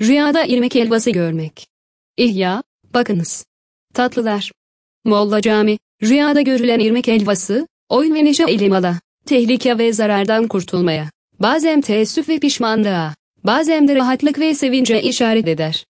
Rüyada irmik helvası görmek. İhya, bakınız. Tatlılar. Molla Cami, rüyada görülen irmik helvası, oyun ve neşe ilimala, tehlike ve zarardan kurtulmaya, bazen teessüf ve pişmanlığa, bazen de rahatlık ve sevince işaret eder.